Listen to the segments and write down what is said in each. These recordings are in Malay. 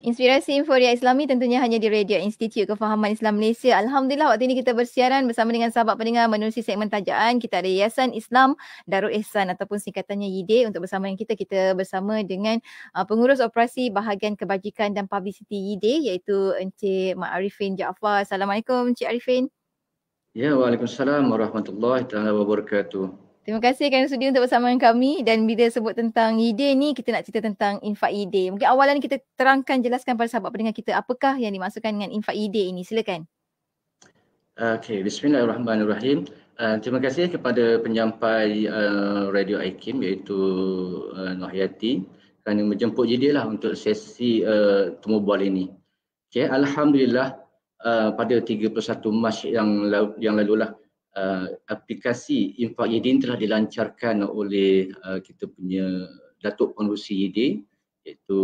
Inspirasi Inforia Islami tentunya hanya di Radio Institute Kefahaman Islam Malaysia. Alhamdulillah waktu ini kita bersiaran bersama dengan sahabat pendengar menerusi segmen tajaan. Kita ada Yayasan Islam Darul Ihsan ataupun singkatannya YIDE untuk bersama dengan kita. Kita bersama dengan uh, pengurus operasi bahagian kebajikan dan publicity YIDE iaitu Encik Mak Arifin Jaafar. Assalamualaikum Encik Arifin. Ya, Waalaikumsalam Warahmatullahi Wabarakatuh. Terima kasih kerana sudi untuk bersama dengan kami dan bila sebut tentang ide ni kita nak cerita tentang infaide. Mungkin awalan kita terangkan jelaskan pada sahabat pendengar kita apakah yang dimasukkan dengan infaide ini. Silakan. Okay, bismillahirrahmanirrahim. Uh, terima kasih kepada penyampai uh, Radio Aikim iaitu uh, Nohyati kerana menjemput jadilah lah untuk sesi uh, temu ini. Okay, Alhamdulillah uh, pada 31 Mac yang, yang lalu lah uh, aplikasi Infak Yedin telah dilancarkan oleh uh, kita punya Datuk Pengurusi Yedin iaitu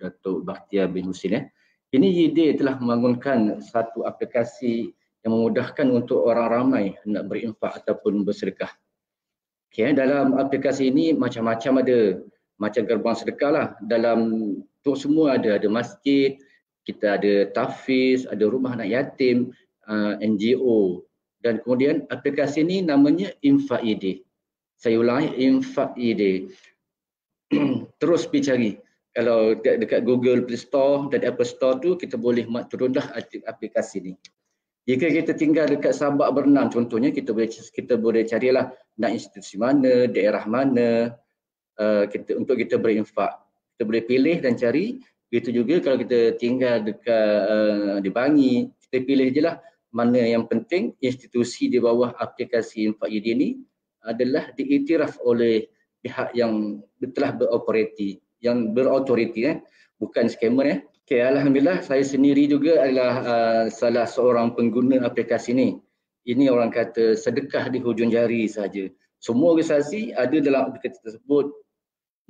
Datuk Bahtiar bin Husin eh. Ini Yedin telah membangunkan satu aplikasi yang memudahkan untuk orang ramai nak berinfak ataupun bersedekah. Okay, eh, dalam aplikasi ini macam-macam ada macam gerbang sedekah lah. Dalam tu semua ada ada masjid, kita ada tafiz, ada rumah anak yatim, uh, NGO, dan kemudian aplikasi ini namanya Infaid. Saya ulangi eh, Infaide. Terus pergi cari. Kalau dekat, Google Play Store dan Apple Store tu kita boleh turunlah aplikasi ini. Jika kita tinggal dekat Sabak Bernam contohnya kita boleh kita boleh carilah nak institusi mana, daerah mana uh, kita untuk kita berinfak. Kita boleh pilih dan cari. Begitu juga kalau kita tinggal dekat uh, di Bangi, kita pilih je lah mana yang penting institusi di bawah aplikasi infak ID ini adalah diiktiraf oleh pihak yang telah beroperasi yang berautoriti eh bukan scammer eh okay, alhamdulillah saya sendiri juga adalah uh, salah seorang pengguna aplikasi ini ini orang kata sedekah di hujung jari saja semua organisasi ada dalam aplikasi tersebut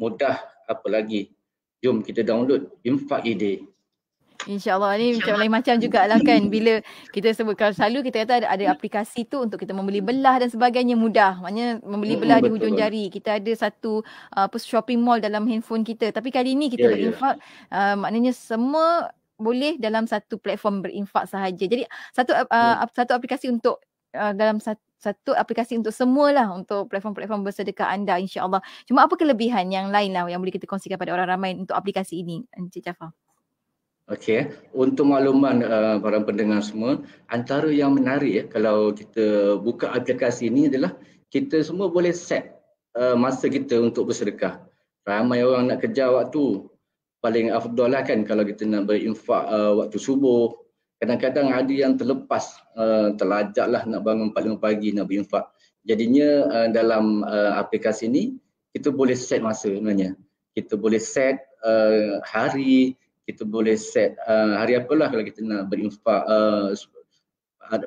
mudah apa lagi. jom kita download infak ID InsyaAllah ni macam lain macam jugalah kan bila kita sebut kalau selalu kita kata ada, ada hmm. aplikasi tu untuk kita membeli belah dan sebagainya mudah. Maknanya membeli hmm, belah hmm, di hujung jari. Kita ada satu uh, apa uh, shopping mall dalam handphone kita. Tapi kali ni kita yeah, ya. berinfak yeah. Uh, maknanya semua boleh dalam satu platform berinfak sahaja. Jadi satu uh, hmm. satu aplikasi untuk uh, dalam satu satu aplikasi untuk semualah untuk platform-platform bersedekah anda insyaAllah. Cuma apa kelebihan yang lain lah yang boleh kita kongsikan pada orang ramai untuk aplikasi ini Encik Jafar? Okey, untuk makluman uh, para pendengar semua, antara yang menarik ya, kalau kita buka aplikasi ini adalah kita semua boleh set uh, masa kita untuk bersedekah. Ramai orang nak kerja waktu. Paling afdol lah kan kalau kita nak berinfak uh, waktu subuh. Kadang-kadang ada yang terlepas, uh, terlajak lah nak bangun paling pagi nak berinfak. Jadinya uh, dalam uh, aplikasi ini, kita boleh set masa sebenarnya. Kita boleh set uh, hari, kita boleh set uh, hari apalah kalau kita nak berinfak uh,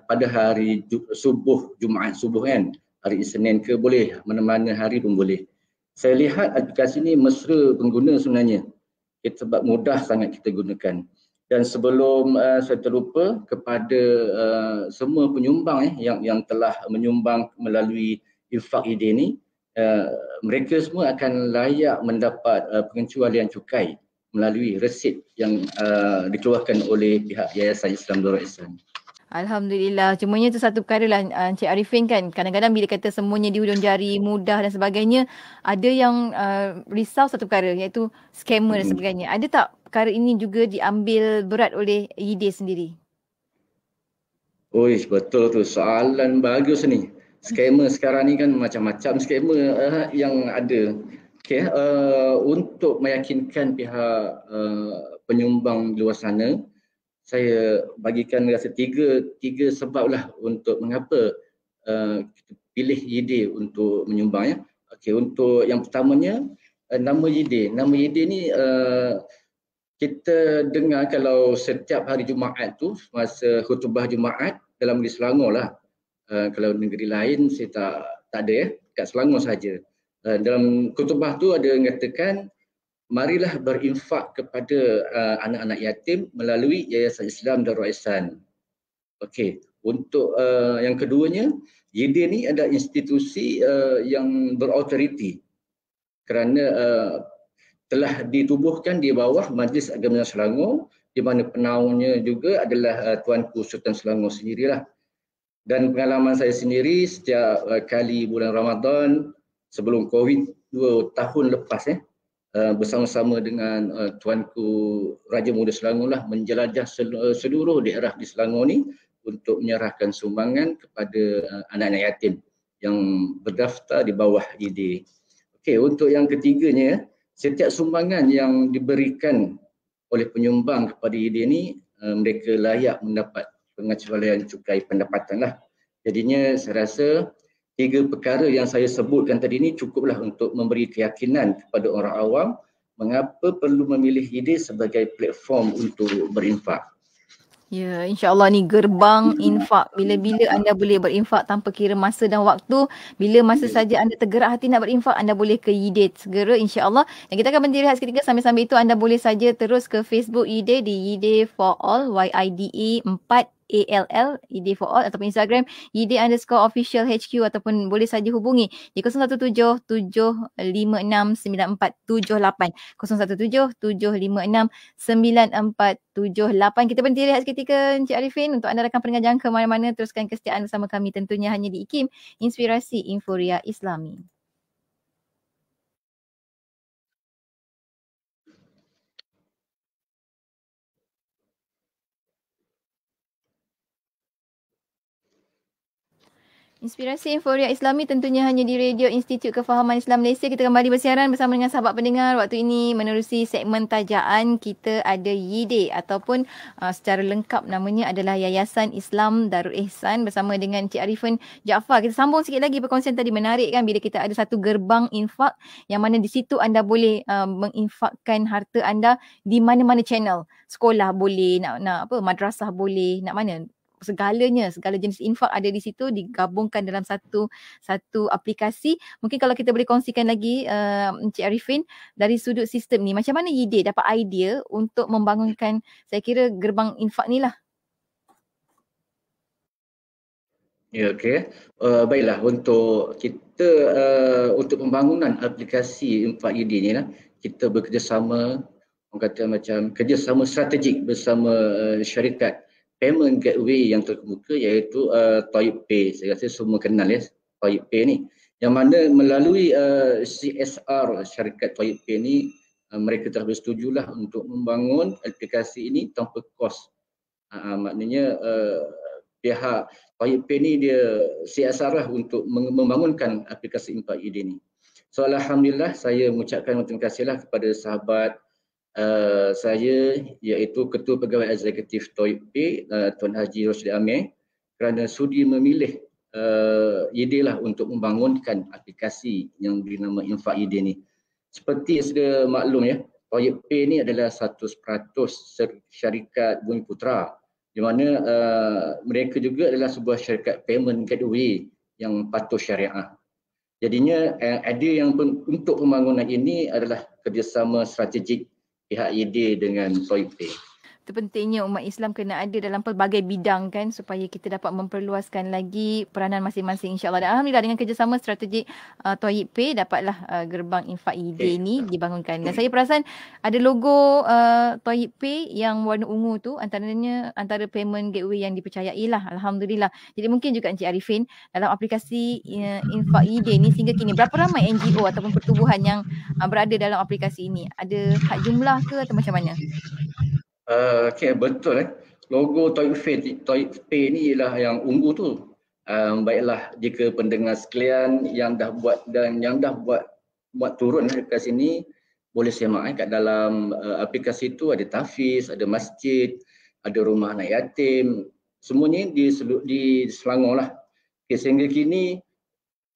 pada hari ju- subuh Jumaat subuh kan hari Isnin ke boleh mana-mana hari pun boleh saya lihat aplikasi ni mesra pengguna sebenarnya kita sebab mudah sangat kita gunakan dan sebelum uh, saya terlupa kepada uh, semua penyumbang eh, yang yang telah menyumbang melalui infak ide ni uh, mereka semua akan layak mendapat uh, pengecualian cukai melalui resit yang uh, dikeluarkan oleh pihak Yayasan Islam Darul Ihsan. Alhamdulillah. Cumanya itu satu perkara lah uh, Encik Arifin kan. Kadang-kadang bila kata semuanya di hujung jari, mudah dan sebagainya, ada yang uh, risau satu perkara iaitu scammer dan hmm. sebagainya. Ada tak perkara ini juga diambil berat oleh YD e sendiri? Oh, betul tu. Soalan bagus ni. Scammer sekarang ni kan macam-macam scammer uh, yang ada. Okay, uh, eh, untuk meyakinkan pihak uh, penyumbang di luar sana, saya bagikan rasa tiga tiga lah untuk mengapa uh, kita pilih Yide untuk menyumbang ya. Okay, untuk yang pertamanya uh, nama Yide. Nama Yide ni uh, kita dengar kalau setiap hari Jumaat tu masa khutbah Jumaat dalam di Selangor lah. Uh, kalau negeri lain saya tak tak ada ya. Kat Selangor saja. Ah, dalam kutubah tu ada mengatakan marilah berinfak kepada uh, anak-anak yatim melalui Yayasan Islam Darul Ihsan. Okey, untuk uh, yang keduanya, YD ni ada institusi uh, yang berautoriti kerana uh, telah ditubuhkan di bawah Majlis Agama Selangor di mana penaungnya juga adalah uh, Tuanku Sultan Selangor sendirilah. Dan pengalaman saya sendiri setiap uh, kali bulan Ramadan sebelum COVID dua tahun lepas eh, uh, bersama-sama dengan uh, Tuanku Raja Muda Selangor lah menjelajah uh, seluruh daerah di Selangor ni untuk menyerahkan sumbangan kepada anak-anak yatim yang berdaftar di bawah ID. Okey, untuk yang ketiganya, setiap sumbangan yang diberikan oleh penyumbang kepada ide ini, mereka layak mendapat pengecualian cukai pendapatan lah. Jadinya saya rasa tiga perkara yang saya sebutkan tadi ini cukuplah untuk memberi keyakinan kepada orang awam mengapa perlu memilih ide sebagai platform untuk berinfak. Ya, insyaAllah ni gerbang infak. Bila-bila anda boleh berinfak tanpa kira masa dan waktu, bila masa ya. saja anda tergerak hati nak berinfak, anda boleh ke Yidid segera insyaAllah. Dan kita akan berdiri ketiga sambil-sambil itu anda boleh saja terus ke Facebook Yidid di Yidid for All, Y-I-D-E 4 A-L-L e ID e for all ataupun Instagram ID e underscore official HQ ataupun boleh saja hubungi di 017-756-9478 017-756-9478 kita berhenti rehat seketika Encik Arifin untuk anda rakan pendengar jangka mana-mana teruskan kesetiaan bersama kami tentunya hanya di IKIM Inspirasi Inforia Islami Inspirasi Inforia Islami tentunya hanya di Radio Institut Kefahaman Islam Malaysia. Kita kembali bersiaran bersama dengan sahabat pendengar waktu ini menerusi segmen tajaan kita ada YIDE ataupun uh, secara lengkap namanya adalah Yayasan Islam Darul Ihsan bersama dengan Cik Arifin Jaafar. Kita sambung sikit lagi perkongsian tadi menarik kan bila kita ada satu gerbang infak yang mana di situ anda boleh uh, menginfakkan harta anda di mana-mana channel. Sekolah boleh, nak nak apa madrasah boleh, nak mana segalanya segala jenis infak ada di situ digabungkan dalam satu satu aplikasi mungkin kalau kita boleh kongsikan lagi uh, Encik Arifin dari sudut sistem ni macam mana idea dapat idea untuk membangunkan saya kira gerbang infak ni lah Ya okey. Uh, baiklah untuk kita uh, untuk pembangunan aplikasi Infak ID ni lah kita bekerjasama orang kata macam kerjasama strategik bersama uh, syarikat payment gateway yang terkemuka iaitu uh, Toyib Pay. Saya rasa semua kenal ya Toyib Pay ni. Yang mana melalui uh, CSR syarikat Toyib Pay ni uh, mereka telah bersetujulah untuk membangun aplikasi ini tanpa kos. Uh, maknanya uh, pihak Toyib Pay ni dia CSR lah untuk membangunkan aplikasi Impact ID ni. So Alhamdulillah saya mengucapkan terima kasihlah kepada sahabat uh, saya iaitu Ketua Pegawai Eksekutif TOIP uh, eh, Tuan Haji Rosli Amir kerana sudi memilih uh, ide lah untuk membangunkan aplikasi yang bernama Infak ID ni. Seperti yang sudah maklum ya, Toyib P ni adalah 100% syarikat Bumi Putra di mana uh, mereka juga adalah sebuah syarikat payment gateway yang patuh syariah. Jadinya uh, idea yang untuk pembangunan ini adalah kerjasama strategik pihak ID dengan Toyota. Itu pentingnya umat Islam kena ada dalam pelbagai bidang kan supaya kita dapat memperluaskan lagi peranan masing-masing Insya Allah. Alhamdulillah dengan kerjasama strategik uh, Toyib Pay dapatlah uh, gerbang infak ID e okay. ni dibangunkan. Dan hmm. saya perasan ada logo uh, Toyib Pay yang warna ungu tu antaranya antara payment gateway yang dipercayai lah. Alhamdulillah. Jadi mungkin juga Encik Arifin dalam aplikasi uh, infak ID e ni sehingga kini berapa ramai NGO ataupun pertubuhan yang uh, berada dalam aplikasi ini? Ada hak jumlah ke atau macam mana? Eh, okay, betul eh. Logo Toyib Pay, Toyib Pay ni ialah yang ungu tu. Um, baiklah jika pendengar sekalian yang dah buat dan yang dah buat buat turun eh, dekat sini boleh semak eh, kat dalam uh, aplikasi tu ada tahfiz, ada masjid, ada rumah anak yatim, semuanya di di Selangor lah. Okay, sehingga kini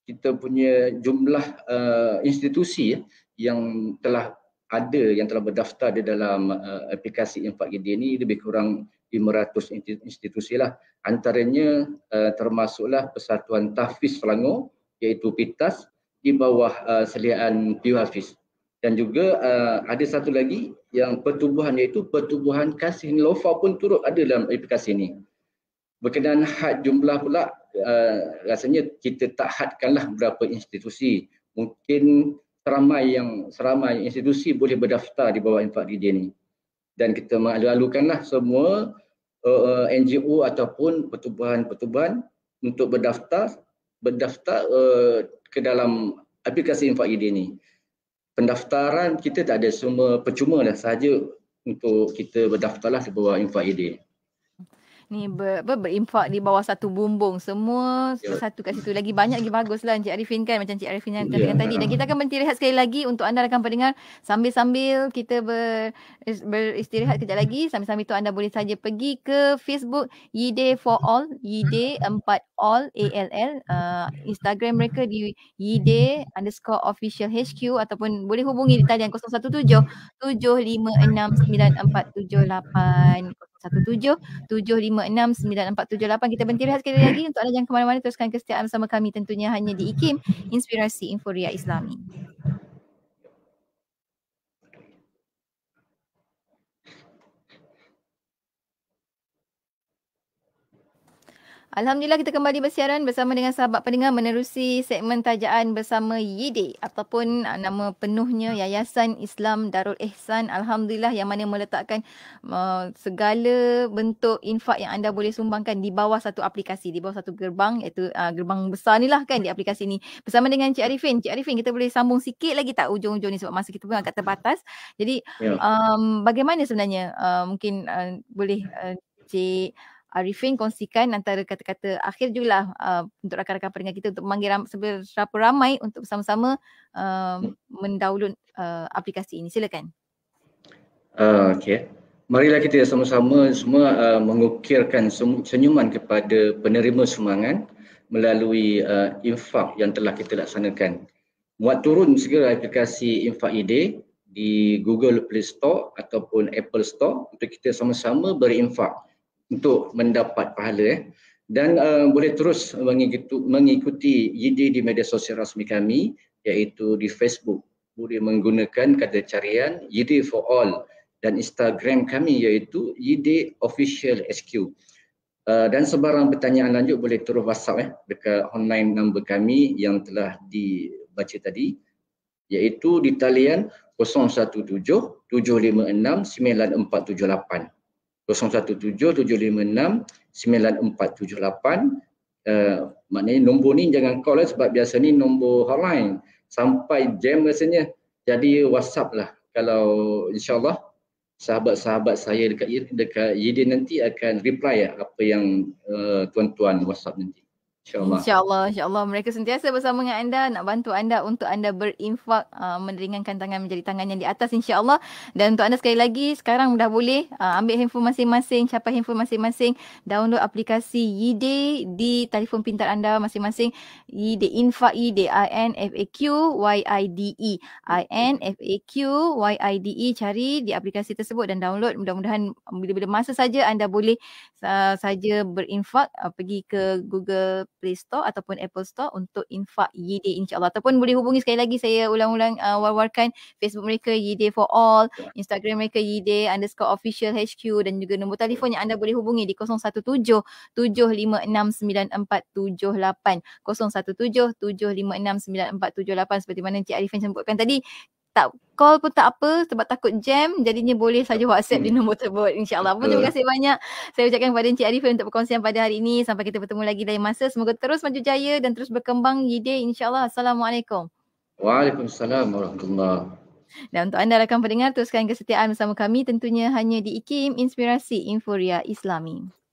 kita punya jumlah uh, institusi eh, yang telah ada yang telah berdaftar di dalam uh, aplikasi Infak ID ini lebih kurang 500 institusi lah. Antaranya uh, termasuklah Persatuan Tahfiz Selangor iaitu PITAS di bawah uh, eh, seliaan PU Hafiz. Dan juga uh, ada satu lagi yang pertubuhan iaitu pertubuhan Kasih Nilofa pun turut ada dalam aplikasi ini. Berkenaan had jumlah pula uh, rasanya kita tak hadkanlah berapa institusi. Mungkin seramai yang seramai institusi boleh berdaftar di bawah infak didik ini dan kita mengalu-alukanlah semua uh, eh, eh, NGO ataupun pertubuhan-pertubuhan untuk berdaftar berdaftar uh, ke dalam aplikasi infak didik ini pendaftaran kita tak ada semua percuma lah sahaja untuk kita berdaftarlah di bawah infak didik ni ber, ber, berinfak di bawah satu bumbung semua yeah. satu kat situ lagi banyak lagi bagus lah Encik Arifin kan macam Encik Arifin yang katakan ya. yeah. tadi dan kita akan berhenti rehat sekali lagi untuk anda rakan pendengar sambil-sambil kita ber, beristirahat kejap lagi sambil-sambil tu anda boleh saja pergi ke Facebook yd for All yd 4 All A-L-L uh, ah, Instagram mereka di YD underscore official HQ ataupun boleh hubungi di talian 017 7569478 17756948 kita berhenti rehat sekali lagi untuk anda yang ke mana-mana teruskan kesetiaan bersama kami tentunya hanya di IKIM Inspirasi Inforia Islami. Alhamdulillah kita kembali bersiaran bersama dengan sahabat pendengar menerusi segmen tajaan bersama YIDE ataupun ah, nama penuhnya Yayasan Islam Darul Ihsan. Alhamdulillah yang mana meletakkan uh, segala bentuk infak yang anda boleh sumbangkan di bawah satu aplikasi, di bawah satu gerbang iaitu uh, gerbang besar ni lah kan di aplikasi ni. Bersama dengan Cik Arifin. Cik Arifin kita boleh sambung sikit lagi tak ujung-ujung ni sebab masa kita pun agak terbatas. Jadi ya. um, bagaimana sebenarnya uh, mungkin uh, boleh uh, Cik Uh, Arifin kongsikan antara kata-kata akhir jugalah uh, untuk rakan-rakan pendengar kita untuk memanggil ram- seberapa ramai untuk sama-sama uh, hmm. mendownload uh, aplikasi ini. Silakan. Uh, okay. Marilah kita sama-sama semua uh, mengukirkan senyuman kepada penerima sumbangan melalui uh, infak yang telah kita laksanakan. Muat turun segera aplikasi infak ide di Google Play Store ataupun Apple Store untuk kita sama-sama berinfak untuk mendapat pahala eh. dan uh, boleh terus mengikuti YD di media sosial rasmi kami iaitu di Facebook boleh menggunakan kata carian YD for all dan Instagram kami iaitu YD official SQ uh, eh, dan sebarang pertanyaan lanjut boleh terus WhatsApp eh dekat online number kami yang telah dibaca tadi iaitu di talian 017 756 9478 Uh, maknanya nombor ni jangan call lah sebab biasa ni nombor hotline sampai jam rasanya jadi whatsapp lah kalau insyaAllah sahabat-sahabat saya dekat dekat Yedin nanti akan reply lah apa yang uh, tuan-tuan whatsapp nanti InsyaAllah. InsyaAllah. InsyaAllah. Mereka sentiasa bersama dengan anda. Nak bantu anda untuk anda berinfak. Uh, meneringankan tangan menjadi tangan yang di atas. InsyaAllah. Dan untuk anda sekali lagi. Sekarang dah boleh uh, ambil handphone masing-masing. Capai handphone masing-masing. Download aplikasi YIDE di telefon pintar anda masing-masing. YIDE Infak. YIDE I-N-F-A-Q Y-I-D-E. I-N-F-A-Q Y-I-D-E. Cari di aplikasi tersebut dan download. Mudah-mudahan bila-bila masa saja anda boleh uh, saja berinfak. Uh, pergi ke Google Play Store ataupun Apple Store untuk infak Yede insyaAllah. Ataupun boleh hubungi sekali lagi saya ulang-ulang uh, war-warkan Facebook mereka Yede for All, ya. Instagram mereka Yede underscore official HQ dan juga nombor ya. telefon yang anda boleh hubungi di 017 7569478 017 7569478 seperti mana Encik Arifin sebutkan tadi tak call pun tak apa sebab takut jam jadinya boleh saja WhatsApp di hmm. nombor tersebut insyaallah. Terima kasih banyak. Saya ucapkan kepada Encik Arif untuk perkongsian pada hari ini sampai kita bertemu lagi lain masa. Semoga terus maju jaya dan terus berkembang ide insyaallah. Assalamualaikum. Waalaikumsalam warahmatullahi dan untuk anda rakan pendengar teruskan kesetiaan bersama kami tentunya hanya di IKIM Inspirasi Inforia Islami.